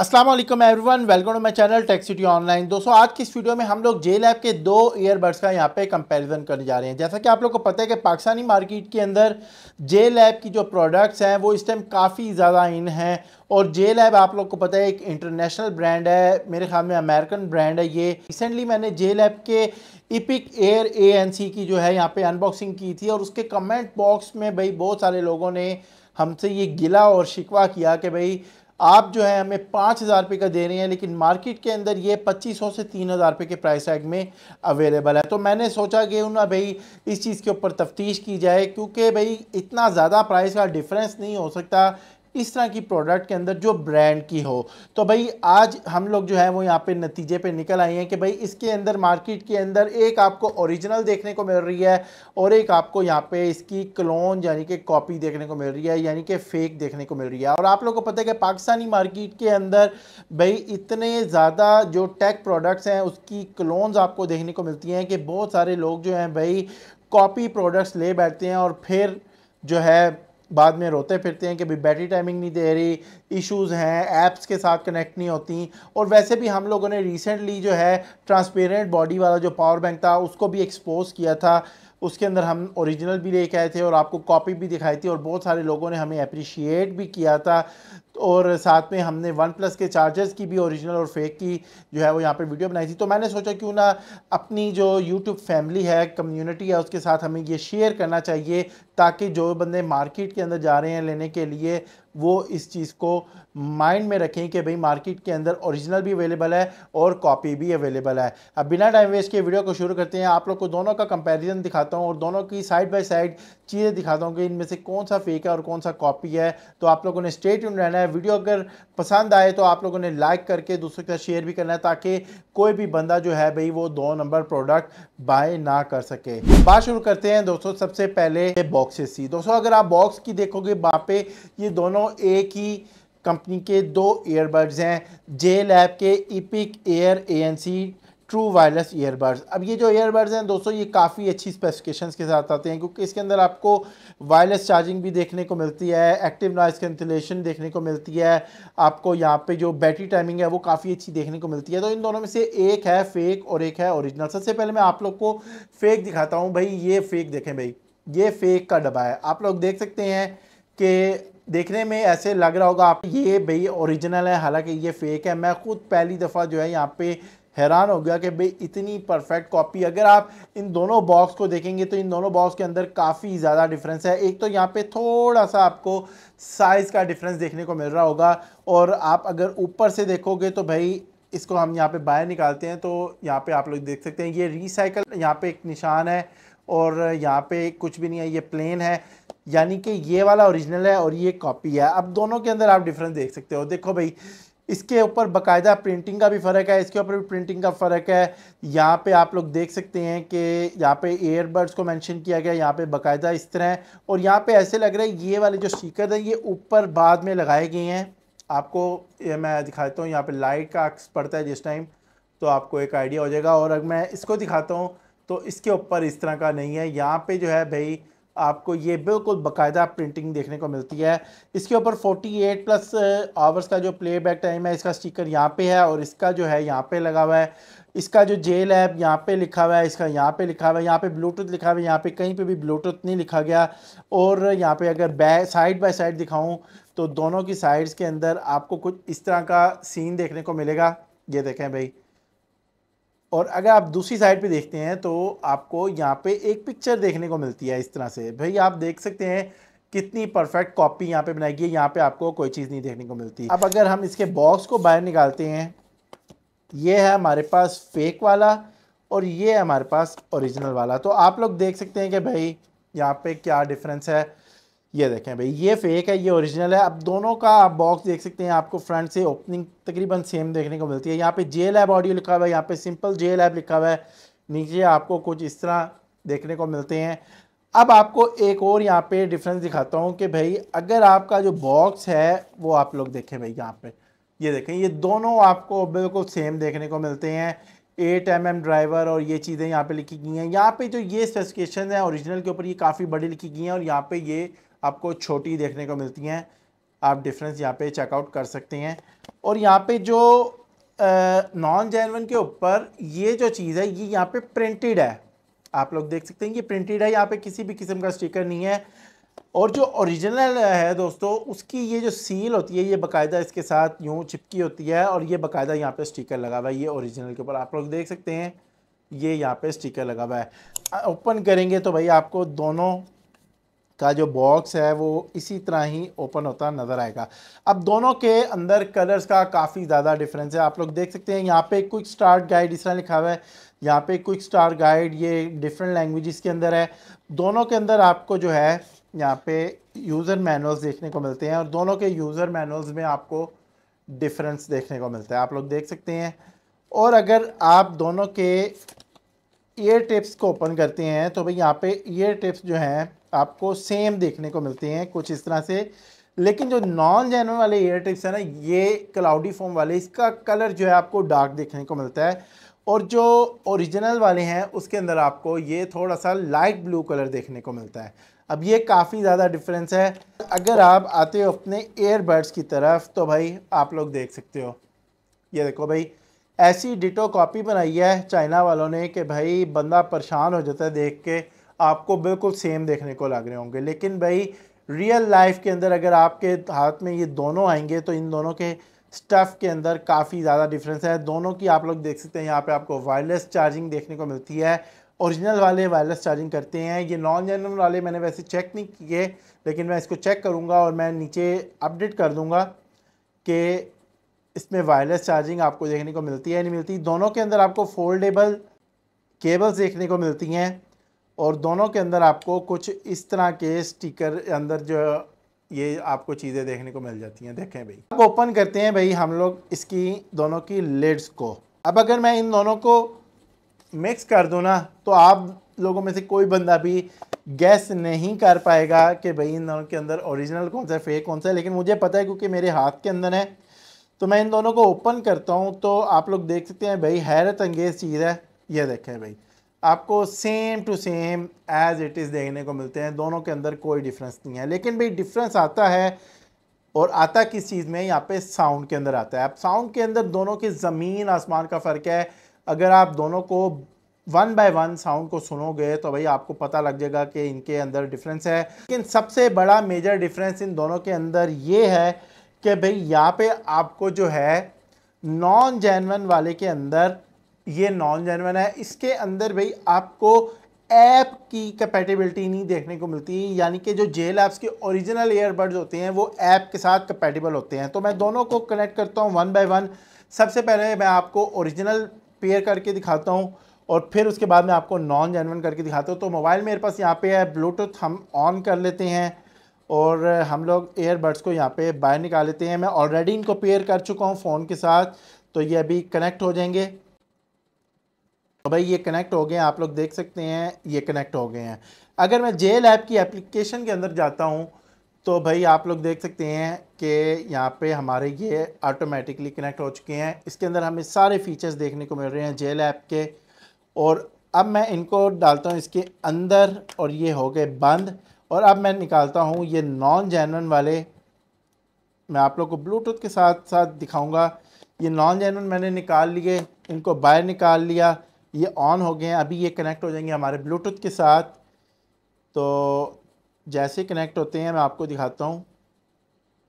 असलम वन welcome to my channel Techcity online दोस्तों आज की इस वीडियो में हम लोग जे लैब के दो ईयरबड्स का यहाँ पे कंपैरिजन करने जा रहे हैं जैसा कि आप लोग को पता है कि पाकिस्तानी मार्केट के अंदर जे लैब की जो प्रोडक्ट्स हैं वो इस टाइम काफ़ी ज़्यादा इन हैं और जे लैब आप लोग को पता है एक इंटरनेशनल ब्रांड है मेरे ख्याल में अमेरिकन ब्रांड है ये रिसेंटली मैंने जे लैब के Epic Air A N C की जो है यहाँ पर अनबॉक्सिंग की थी और उसके कमेंट बॉक्स में भाई बहुत सारे लोगों ने हमसे ये गिला और शिकवा किया कि भाई आप जो है हमें पाँच हज़ार रुपये का दे रहे हैं लेकिन मार्केट के अंदर ये पच्चीस सौ से तीन हज़ार रुपये के प्राइस टैग में अवेलेबल है तो मैंने सोचा कि ना भाई इस चीज़ के ऊपर तफ्तीश की जाए क्योंकि भाई इतना ज़्यादा प्राइस का डिफरेंस नहीं हो सकता इस तरह की प्रोडक्ट के अंदर जो ब्रांड की हो तो भाई आज हम लोग जो है वो यहाँ पे नतीजे पे निकल आए हैं कि भाई इसके अंदर मार्केट के अंदर एक आपको ओरिजिनल देखने को मिल रही है और एक आपको यहाँ पे इसकी क्लोन यानी कि कॉपी देखने को मिल रही है यानी कि फेक देखने को मिल रही है और आप लोग को पता है कि पाकिस्तानी मार्केट के अंदर भाई इतने ज़्यादा जो टेक प्रोडक्ट्स हैं उसकी क्लोन्स आपको देखने को मिलती हैं कि बहुत सारे लोग जो हैं भाई कॉपी प्रोडक्ट्स ले बैठते हैं और फिर जो है बाद में रोते फिरते हैं कि भाई बैटरी टाइमिंग नहीं दे रही इश्यूज़ हैं ऐप्स के साथ कनेक्ट नहीं होती और वैसे भी हम लोगों ने रिसेंटली जो है ट्रांसपेरेंट बॉडी वाला जो पावर बैंक था उसको भी एक्सपोज किया था उसके अंदर हम ओरिजिनल भी लेके आए थे और आपको कॉपी भी दिखाई थी और बहुत सारे लोगों ने हमें अप्रिशिएट भी किया था और साथ में हमने वन प्लस के चार्जर्स की भी ओरिजिनल और फेक की जो है वो यहाँ पे वीडियो बनाई थी तो मैंने सोचा क्यों ना अपनी जो यूट्यूब फैमिली है कम्युनिटी है उसके साथ हमें ये शेयर करना चाहिए ताकि जो बंदे मार्केट के अंदर जा रहे हैं लेने के लिए वो इस चीज़ को माइंड में रखें कि भाई मार्केट के अंदर ओरिजिनल भी अवेलेबल है और कॉपी भी अवेलेबल है अब बिना टाइम वेस्ट के वीडियो को शुरू करते हैं आप लोग को दोनों का कंपैरिजन दिखाता हूँ और दोनों की साइड बाय साइड चीज़ें दिखाता हूँ कि इनमें से कौन सा फेक है और कौन सा कॉपी है तो आप लोगों ने स्टेट यून रहना है वीडियो अगर पसंद आए तो आप लोगों ने लाइक करके दूसरों के साथ शेयर भी करना है ताकि कोई भी बंदा जो है भाई वो दो नंबर प्रोडक्ट बाय ना कर सके बात शुरू करते हैं दोस्तों सबसे पहले बॉक्सेस की दोस्तों अगर आप बॉक्स की देखोगे वहाँ पे ये दोनों एक ही कंपनी के दो ईयरबड्स हैं जे लैब के Epic Air ANC true wireless earbuds अब ये जो ईयरबड्स हैं दोस्तों ये काफ़ी अच्छी स्पेसिफिकेशंस के साथ आते हैं क्योंकि इसके अंदर आपको वायरलेस चार्जिंग भी देखने को मिलती है एक्टिव नॉइज़ कैंसिलेशन देखने को मिलती है आपको यहाँ पे जो बैटरी टाइमिंग है वो काफ़ी अच्छी देखने को मिलती है तो इन दोनों में से एक है फेक और एक है ओरिजिनल सबसे पहले मैं आप लोग को फेक दिखाता हूँ भाई ये फेक देखें भाई ये फेक का डब्बा है आप लोग देख सकते हैं कि देखने में ऐसे लग रहा होगा आप ये भाई ओरिजिनल है हालांकि ये फेक है मैं खुद पहली दफ़ा जो है यहाँ पे हैरान हो गया कि भाई इतनी परफेक्ट कॉपी अगर आप इन दोनों बॉक्स को देखेंगे तो इन दोनों बॉक्स के अंदर काफ़ी ज़्यादा डिफरेंस है एक तो यहाँ पे थोड़ा सा आपको साइज़ का डिफरेंस देखने को मिल रहा होगा और आप अगर ऊपर से देखोगे तो भाई इसको हम यहाँ पे बाहर निकालते हैं तो यहाँ पे आप लोग देख सकते हैं ये रिसाइकल यहाँ पे एक निशान है और यहाँ पे कुछ भी नहीं है ये प्लेन है यानी कि ये वाला ओरिजिनल है और ये कॉपी है अब दोनों के अंदर आप डिफरेंस देख सकते हो देखो भाई इसके ऊपर बकायदा प्रिंटिंग का भी फ़र्क है इसके ऊपर भी प्रिंटिंग का फ़र्क है यहाँ पे आप लोग देख सकते हैं कि यहाँ पे एयरबड्स को मेंशन किया गया यहाँ पे बकायदा इस तरह है और यहाँ पे ऐसे लग रहा है ये वाले जो स्टीकर हैं ये ऊपर बाद में लगाए गए हैं आपको मैं दिखाता हूँ यहाँ पर लाइट का अक्स पड़ता है जिस टाइम तो आपको एक आइडिया हो जाएगा और अगर मैं इसको दिखाता हूँ तो इसके ऊपर इस तरह का नहीं है यहाँ पर जो है भाई आपको ये बिल्कुल बकायदा प्रिंटिंग देखने को मिलती है इसके ऊपर 48 प्लस आवर्स का जो प्लेबैक टाइम है इसका स्टिकर यहाँ पे है और इसका जो है यहाँ पे लगा हुआ है इसका जो जेल ऐप यहाँ पे लिखा हुआ है इसका यहाँ पे लिखा हुआ है यहाँ पे ब्लूटूथ लिखा हुआ है यहाँ पे कहीं पे भी ब्लूटूथ नहीं लिखा गया और यहाँ पे अगर बै साइड बाय साइड दिखाऊँ तो दोनों की साइड्स के अंदर आपको कुछ इस तरह का सीन देखने को मिलेगा ये देखें भाई और अगर आप दूसरी साइड पे देखते हैं तो आपको यहाँ पे एक पिक्चर देखने को मिलती है इस तरह से भाई आप देख सकते हैं कितनी परफेक्ट कॉपी यहाँ पे बनाई गई है यहाँ पे आपको कोई चीज़ नहीं देखने को मिलती अब अगर हम इसके बॉक्स को बाहर निकालते हैं ये है हमारे पास फेक वाला और ये है हमारे पास ओरिजिनल वाला तो आप लोग देख सकते हैं कि भाई यहाँ पे क्या डिफरेंस है ये देखें भाई ये फेक है ये ओरिजिनल है अब दोनों का आप बॉक्स देख सकते हैं आपको फ्रंट से ओपनिंग तकरीबन सेम देखने को मिलती है यहाँ पे जे लैब ऑडियो लिखा हुआ है यहाँ पे सिंपल जे लैब लिखा हुआ है नीचे आपको कुछ इस तरह देखने को मिलते हैं अब आपको एक और यहाँ पे डिफरेंस दिखाता हूँ कि भाई अगर आपका जो बॉक्स है वो आप लोग देखें भाई यहाँ पर ये देखें ये दोनों आपको बिल्कुल सेम देखने को मिलते हैं एट एम एम ड्राइवर और ये चीज़ें यहाँ पे लिखी गई हैं यहाँ पे जो ये स्पेसिफिकेशन है ओरिजिनल के ऊपर ये काफ़ी बड़ी लिखी गई हैं और यहाँ पे ये आपको छोटी देखने को मिलती हैं आप डिफरेंस यहाँ पे चेकआउट कर सकते हैं और यहाँ पे जो नॉन जेनवन के ऊपर ये जो चीज़ है ये यहाँ पर प्रिंटेड है आप लोग देख सकते हैं ये प्रिंटेड है यहाँ पर किसी भी किस्म का स्टिकर नहीं है और जो ओरिजिनल है दोस्तों उसकी ये जो सील होती है ये बकायदा इसके साथ यूँ चिपकी होती है और ये बकायदा यहाँ पे स्टिकर लगा हुआ है ये ओरिजिनल के ऊपर आप लोग देख सकते हैं ये यहाँ पे स्टिकर लगा हुआ है ओपन करेंगे तो भाई आपको दोनों का जो बॉक्स है वो इसी तरह ही ओपन होता नज़र आएगा अब दोनों के अंदर कलर्स का काफ़ी ज़्यादा डिफरेंस है आप लोग देख सकते हैं यहाँ पे क्विक स्टार्ट गाइड इस तरह लिखा हुआ है यहाँ पे क्विक स्टार्ट गाइड ये डिफरेंट लैंग्वेज के अंदर है दोनों के अंदर आपको जो है यहाँ पे यूज़र मैनुअल्स देखने को मिलते हैं और दोनों के यूज़र मैनुअल्स में आपको डिफरेंस देखने को मिलता है आप लोग देख सकते हैं और अगर आप दोनों के ईयर टिप्स को ओपन करते हैं तो भाई यहाँ पे ईयर टिप्स जो हैं आपको सेम देखने को मिलते हैं कुछ इस तरह से लेकिन जो नॉन जैन वाले ईयर टिप्स हैं ना ये क्लाउडी फॉर्म वाले इसका कलर जो है आपको डार्क देखने को मिलता है और जो ओरिजिनल वाले हैं उसके अंदर आपको ये थोड़ा सा लाइट ब्लू कलर देखने को मिलता है अब ये काफ़ी ज़्यादा डिफरेंस है अगर आप आते हो अपने एयरबड्स की तरफ तो भाई आप लोग देख सकते हो ये देखो भाई ऐसी डिटो कॉपी बनाई है चाइना वालों ने कि भाई बंदा परेशान हो जाता है देख के आपको बिल्कुल सेम देखने को लग रहे होंगे लेकिन भाई रियल लाइफ के अंदर अगर आपके हाथ में ये दोनों आएंगे तो इन दोनों के स्टफ़ के अंदर काफ़ी ज़्यादा डिफरेंस है दोनों की आप लोग देख सकते हैं यहाँ पे आपको वायरलेस चार्जिंग देखने को मिलती है ओरिजिनल वाले वायरलेस चार्जिंग करते हैं ये नॉन जनरल वाले मैंने वैसे चेक नहीं किए लेकिन मैं इसको चेक करूँगा और मैं नीचे अपडेट कर दूँगा कि इसमें वायरलेस चार्जिंग आपको देखने को मिलती है नहीं मिलती दोनों के अंदर आपको फोल्डेबल केबल्स देखने को मिलती हैं और दोनों के अंदर आपको कुछ इस तरह के स्टिकर अंदर जो ये आपको चीज़ें देखने को मिल जाती हैं देखें भाई अब ओपन करते हैं भाई हम लोग इसकी दोनों की लेड्स को अब अगर मैं इन दोनों को मिक्स कर दो ना तो आप लोगों में से कोई बंदा भी गैस नहीं कर पाएगा कि भाई इन दोनों के अंदर ओरिजिनल कौन सा है फेक कौन सा है लेकिन मुझे पता है क्योंकि मेरे हाथ के अंदर है तो मैं इन दोनों को ओपन करता हूँ तो आप लोग देख सकते हैं भाई हैरत अंगेज़ चीज़ है यह देखें भाई आपको same to same as it is देखने को मिलते हैं दोनों के अंदर कोई डिफरेंस नहीं है लेकिन भाई डिफरेंस आता है और आता किस चीज़ में यहाँ पे साउंड के अंदर आता है अब साउंड के अंदर दोनों के ज़मीन आसमान का फ़र्क है अगर आप दोनों को वन बाय वन साउंड को सुनोगे तो भाई आपको पता लग जाएगा कि इनके अंदर डिफरेंस है लेकिन सबसे बड़ा मेजर डिफरेंस इन दोनों के अंदर ये है कि भाई यहाँ पे आपको जो है नॉन जैनवन वाले के अंदर ये नॉन जैनवन है इसके अंदर भाई आपको ऐप की कैपेटिबिलिटी नहीं देखने को मिलती यानी कि जो जेल ऐप्स के ओरिजिनल ईयरबड्स होते हैं वो ऐप के साथ कैपेटिबल होते हैं तो मैं दोनों को कनेक्ट करता हूँ वन बाय वन सबसे पहले मैं आपको ओरिजिनल पेयर करके दिखाता हूँ और फिर उसके बाद में आपको नॉन जेनवन करके दिखाता हूँ तो मोबाइल मेरे पास यहाँ पे है ब्लूटूथ हम ऑन कर लेते हैं और हम लोग एयरबड्स को यहाँ पे बाहर निकाल लेते हैं मैं ऑलरेडी इनको पेयर कर चुका हूँ फ़ोन के साथ तो ये अभी कनेक्ट हो जाएंगे तो भाई ये कनेक्ट हो गए हैं आप लोग देख सकते हैं ये कनेक्ट हो गए हैं अगर मैं जेल ऐप की एप्लीकेशन के अंदर जाता हूँ तो भाई आप लोग देख सकते हैं कि यहाँ पे हमारे ये ऑटोमेटिकली कनेक्ट हो चुके हैं इसके अंदर हमें सारे फीचर्स देखने को मिल रहे हैं जेल ऐप के और अब मैं इनको डालता हूँ इसके अंदर और ये हो गए बंद और अब मैं निकालता हूँ ये नॉन जैनवन वाले मैं आप लोग को ब्लूटूथ के साथ साथ दिखाऊँगा ये नॉन जैनवन मैंने निकाल लिए इनको बाहर निकाल लिया ये ऑन हो गए हैं अभी ये कनेक्ट हो जाएंगे हमारे ब्लूटूथ के साथ तो जैसे कनेक्ट होते हैं मैं आपको दिखाता हूँ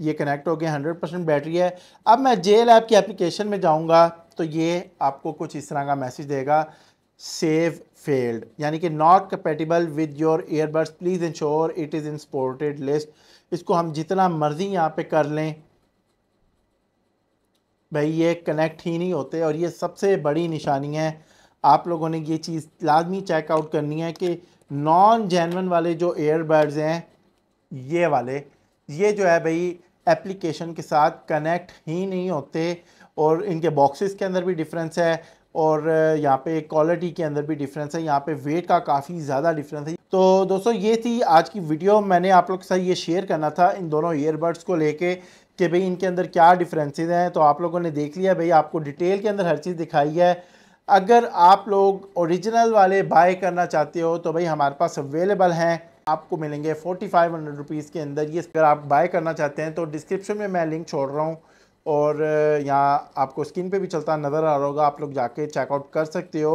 ये कनेक्ट हो गया हंड्रेड परसेंट बैटरी है अब मैं जे लैब की एप्लीकेशन में जाऊँगा तो ये आपको कुछ इस तरह का मैसेज देगा सेव फेल्ड यानी कि not compatible with your earbuds please ensure it is in supported list इसको हम जितना मर्ज़ी यहाँ पे कर लें भाई ये कनेक्ट ही नहीं होते और ये सबसे बड़ी निशानी है आप लोगों ने ये चीज़ लाजमी चेकआउट करनी है कि नॉन जैनवन वाले जो एयरबड्स हैं ये वाले ये जो है भाई एप्लीकेशन के साथ कनेक्ट ही नहीं होते और इनके बॉक्सेस के अंदर भी डिफरेंस है और यहाँ पे क्वालिटी के अंदर भी डिफरेंस है यहाँ पे वेट का काफ़ी ज़्यादा डिफरेंस है तो दोस्तों ये थी आज की वीडियो मैंने आप लोग के साथ ये शेयर करना था इन दोनों ईयरबड्स को लेके कि भाई इनके अंदर क्या डिफरेंसेस हैं तो आप लोगों ने देख लिया भाई आपको डिटेल के अंदर हर चीज़ दिखाई है अगर आप लोग ओरिजिनल वाले बाय करना चाहते हो तो भाई हमारे पास अवेलेबल हैं आपको मिलेंगे फोर्टी फाइव हंड्रेड रुपीज़ के अंदर ये अगर आप बाय करना चाहते हैं तो डिस्क्रिप्शन में मैं लिंक छोड़ रहा हूँ और यहाँ आपको स्क्रीन पे भी चलता नज़र आ रहा होगा आप लोग जाके चेकआउट कर सकते हो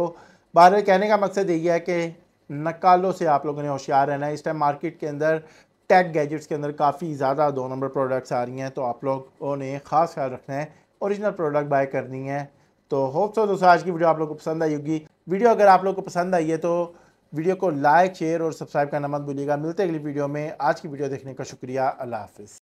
बारह कहने का मकसद यही है कि नकालों से आप लोगों ने होशियार रहना है इस टाइम मार्केट के अंदर टैग गैजेट्स के अंदर काफ़ी ज़्यादा दो नंबर प्रोडक्ट्स आ रही हैं तो आप लोगों ने ख़ास ख्याल रखना है औरिजिनल प्रोडक्ट बाय करनी है तो होप सो दोस्तों आज की वीडियो आप लोग को पसंद आई होगी वीडियो अगर आप लोग को पसंद आई है तो वीडियो को लाइक शेयर और सब्सक्राइब करना मत भूलिएगा मिलते अगली वीडियो में आज की वीडियो देखने का शुक्रिया अल्लाह हाफिज़